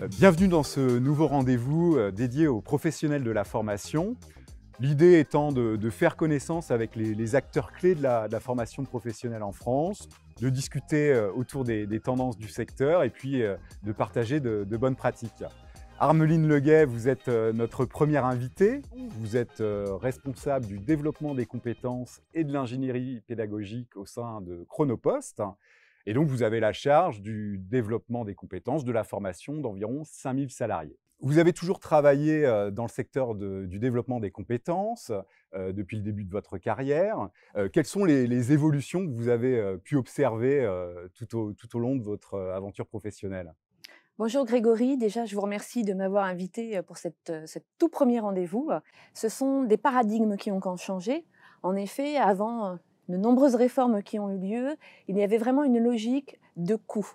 Bienvenue dans ce nouveau rendez-vous euh, dédié aux professionnels de la formation. L'idée étant de, faire connaissance avec les, acteurs clés de la, formation professionnelle en France, de discuter euh, autour des, tendances du secteur et puis euh, de partager de, bonnes pratiques. Armeline Leguet, vous êtes notre première invitée. Vous êtes responsable du développement des compétences et de l'ingénierie pédagogique au sein de Chronopost. Et donc, vous avez la charge du développement des compétences, de la formation d'environ 5000 salariés. Vous avez toujours travaillé euh, dans le secteur du développement des compétences euh, depuis le début de votre carrière. Euh, quelles sont les, évolutions que vous avez pu observer tout au, long de votre aventure professionnelle Bonjour Grégory, déjà je vous remercie de m'avoir invité pour ce tout premier rendez-vous. Ce sont des paradigmes qui ont quand changé. En effet, avant, de nombreuses réformes qui ont eu lieu, il y avait vraiment une logique de coût.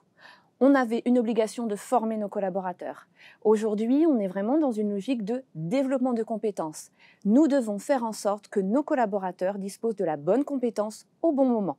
On avait une obligation de former nos collaborateurs. Aujourd'hui, on est vraiment dans une logique de développement de compétences. Nous devons faire en sorte que nos collaborateurs disposent de la bonne compétence au bon moment.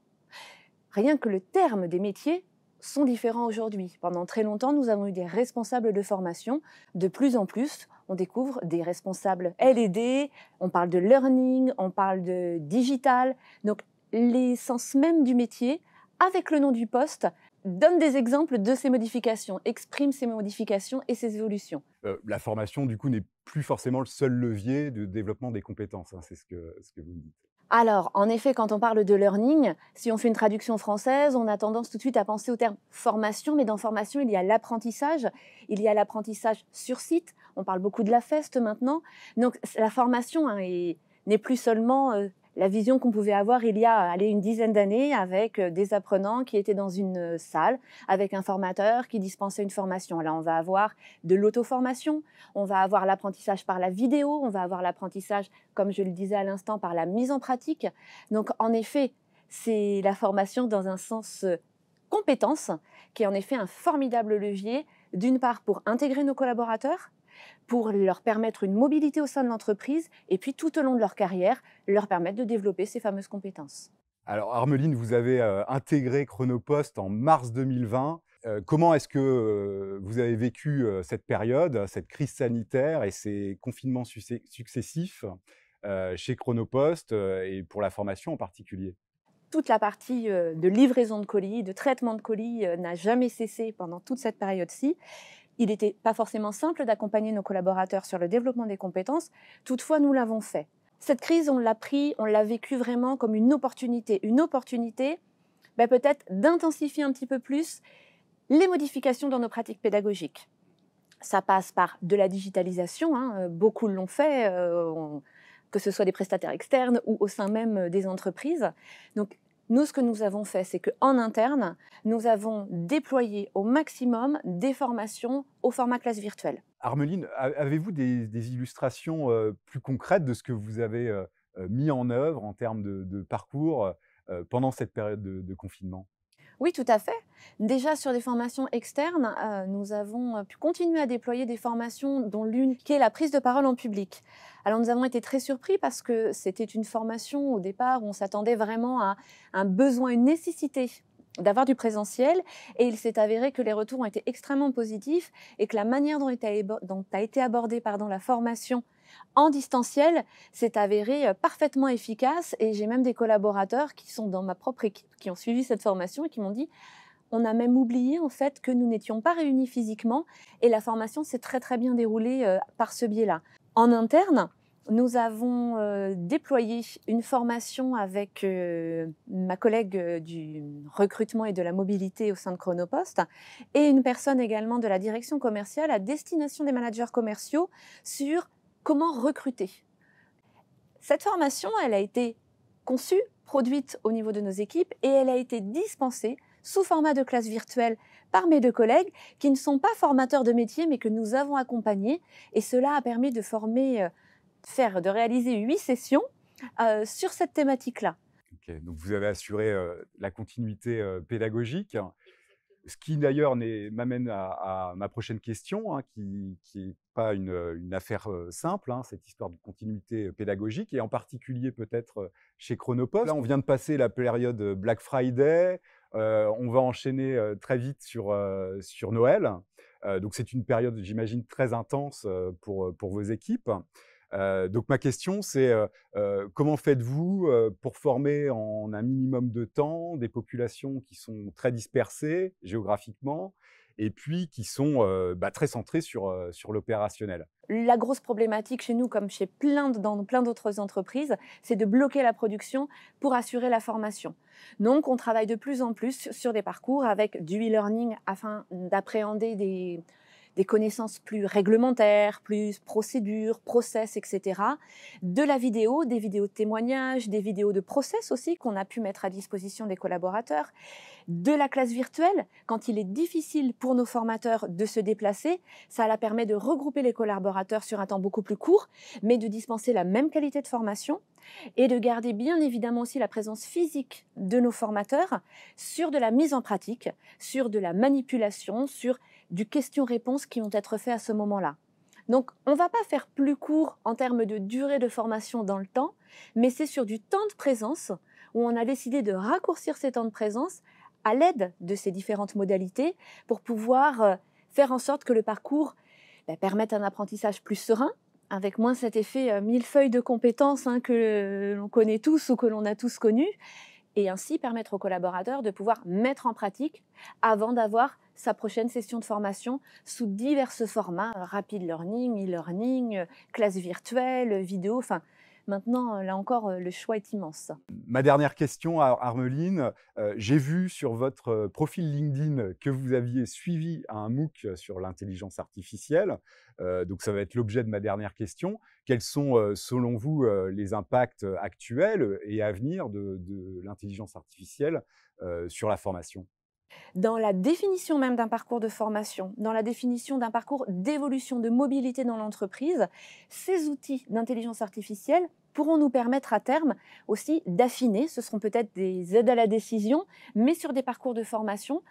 Rien que le terme des métiers sont différents aujourd'hui. Pendant très longtemps, nous avons eu des responsables de formation. De plus en plus, on découvre des responsables LD, on parle de learning, on parle de digital. Donc l'essence même du métier avec le nom du poste, donne des exemples de ces modifications, exprime ces modifications et ces évolutions. Euh, la formation, du coup, n'est plus forcément le seul levier de développement des compétences, hein, c'est ce que, ce que vous dites. Alors, en effet, quand on parle de learning, si on fait une traduction française, on a tendance tout de suite à penser au terme formation, mais dans formation, il y a l'apprentissage, il y a l'apprentissage sur site, on parle beaucoup de la feste maintenant, donc la formation hein, n'est plus seulement euh, la vision qu'on pouvait avoir il y a une dizaine d'années avec euh, des apprenants qui étaient dans une euh, salle avec un formateur qui dispensait une formation. Là, on va avoir de l'auto-formation, on va avoir l'apprentissage par la vidéo, on va avoir l'apprentissage, comme je le disais à l'instant, par la mise en pratique. Donc, en effet, c'est la formation dans un sens euh, compétence qui est en effet un formidable levier, d'une part pour intégrer nos collaborateurs, pour leur permettre une mobilité au sein de l'entreprise et puis tout au long de leur carrière, leur permettre de développer ces fameuses compétences. Alors Armeline, vous avez euh, intégré Chronopost en mars 2020. Euh, comment est-ce que euh, vous avez vécu cette période, cette crise sanitaire et ces confinements successifs chez Chronopost et pour la formation en particulier toute la partie de livraison de colis, de traitement de colis n'a jamais cessé pendant toute cette période-ci. Il n'était pas forcément simple d'accompagner nos collaborateurs sur le développement des compétences, toutefois nous l'avons fait. Cette crise, on l'a pris, on l'a vécu vraiment comme une opportunité, une opportunité ben, peut-être d'intensifier un petit peu plus les modifications dans nos pratiques pédagogiques. Ça passe par de la digitalisation, hein. euh, beaucoup l'ont fait, euh, que ce soit des prestataires externes ou au sein même euh, des entreprises. Donc nous, ce que nous avons fait, c'est qu'en interne, nous avons déployé au maximum des formations au format classe virtuelle. Armeline, avez-vous des, illustrations euh, plus concrètes de ce que vous avez euh, euh, mis en œuvre en termes de, parcours pendant cette période de confinement oui, tout à fait. Déjà sur des formations externes, euh, nous avons euh, pu continuer à déployer des formations dont l'une qui est la prise de parole en public. Alors nous avons été très surpris parce que c'était une formation au départ où on s'attendait vraiment à un besoin, une nécessité d'avoir du présentiel. Et il s'est avéré que les retours ont été extrêmement positifs et que la manière dont, a été abordée la formation en distanciel s'est avérée euh, parfaitement efficace. Et j'ai même des collaborateurs qui sont dans ma propre équipe, qui ont suivi cette formation et qui m'ont dit on a même oublié en fait que nous n'étions pas réunis physiquement et la formation s'est très très bien déroulée euh, par ce biais-là. En interne, nous avons euh, déployé une formation avec euh, ma collègue euh, du recrutement et de la mobilité au sein de Chronopost et une personne également de la direction commerciale à destination des managers commerciaux sur comment recruter. Cette formation, elle a été conçue, produite au niveau de nos équipes et elle a été dispensée sous format de classe virtuelle par mes deux collègues qui ne sont pas formateurs de métier mais que nous avons accompagnés et cela a permis de former de réaliser huit sessions euh, sur cette thématique-là. donc vous avez assuré euh, la continuité euh, pédagogique, ce qui d'ailleurs m'amène à, ma prochaine question, hein, qui n'est pas une, affaire simple, hein, cette histoire de continuité pédagogique, et en particulier peut-être chez Chronopost. Là, on vient de passer la période Black Friday, on va enchaîner très vite sur, Noël. donc c'est une période, j'imagine, très intense pour vos équipes donc ma question, c'est comment faites-vous pour former en un minimum de temps des populations qui sont très dispersées géographiquement et puis qui sont bah, très centrées sur, sur l'opérationnel. La grosse problématique chez nous, comme chez plein de, plein d'autres entreprises, c'est de bloquer la production pour assurer la formation. Donc, on travaille de plus en plus sur des parcours avec du e-learning afin d'appréhender des, des connaissances plus réglementaires, plus procédures, process, etc. De la vidéo, des vidéos de témoignages, des vidéos de process aussi qu'on a pu mettre à disposition des collaborateurs. De la classe virtuelle, quand il est difficile pour nos formateurs de se déplacer, ça la permet de regrouper les collaborateurs sur un temps beaucoup plus court, mais de dispenser la même qualité de formation et de garder bien évidemment aussi la présence physique de nos formateurs sur de la mise en pratique, sur de la manipulation, sur du question-réponse qui vont être faits à ce moment-là. Donc, on ne va pas faire plus court en termes de durée de formation dans le temps, mais c'est sur du temps de présence où on a décidé de raccourcir ces temps de présence à l'aide de ces différentes modalités pour pouvoir euh, faire en sorte que le parcours bah, permette un apprentissage plus serein, avec moins cet effet euh, mille feuilles de compétences hein, que l'on connaît tous ou que l'on a tous connu, et ainsi permettre aux collaborateurs de pouvoir mettre en pratique avant d'avoir sa prochaine session de formation sous divers formats, euh, rapid learning, e-learning, euh, classe virtuelle, vidéo, enfin Maintenant, euh, là encore, euh, le choix est immense. Ma dernière question à Armeline. Euh, j'ai vu sur votre profil LinkedIn que vous aviez suivi un MOOC sur l'intelligence artificielle. donc, ça va être l'objet de ma dernière question. Quels sont, selon vous, les impacts actuels et à venir de, l'intelligence artificielle sur la formation dans la définition même d'un parcours de formation, dans la définition d'un parcours d'évolution, de mobilité dans l'entreprise, ces outils d'intelligence artificielle pourront nous permettre à terme aussi d'affiner, ce seront peut-être des aides à la décision, mais sur des parcours de formation,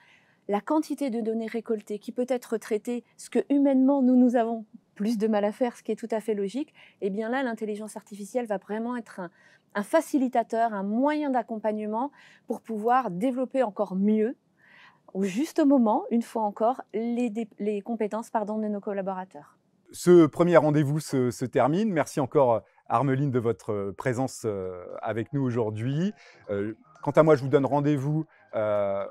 la quantité de données récoltées qui peut être traitée, ce que humainement nous, nous avons plus de mal à faire, ce qui est tout à fait logique, et eh bien là, l'intelligence artificielle va vraiment être un facilitateur, un moyen d'accompagnement pour pouvoir développer encore mieux au juste moment, une fois encore, les, compétences pardon, de nos collaborateurs. Ce premier rendez-vous se, termine. Merci encore Armeline de votre euh, présence euh, avec nous aujourd'hui. Euh, quant à moi, je vous donne rendez-vous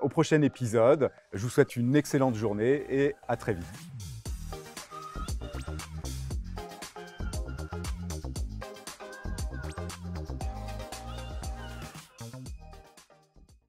au prochain épisode. Je vous souhaite une excellente journée et à très vite.